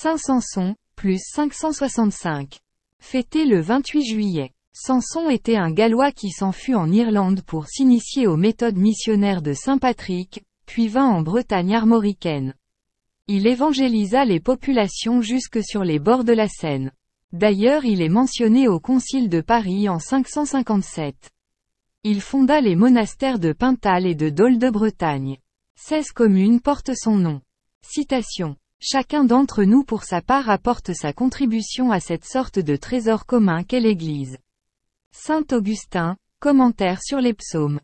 Saint Samson, plus 565. Fêté le 28 juillet. Samson était un Gallois qui s'enfuit en Irlande pour s'initier aux méthodes missionnaires de Saint Patrick, puis vint en Bretagne armoricaine. Il évangélisa les populations jusque sur les bords de la Seine. D'ailleurs il est mentionné au Concile de Paris en 557. Il fonda les monastères de Pintal et de Dole de Bretagne. 16 communes portent son nom. Citation. Chacun d'entre nous pour sa part apporte sa contribution à cette sorte de trésor commun qu'est l'Église. Saint Augustin, commentaire sur les psaumes.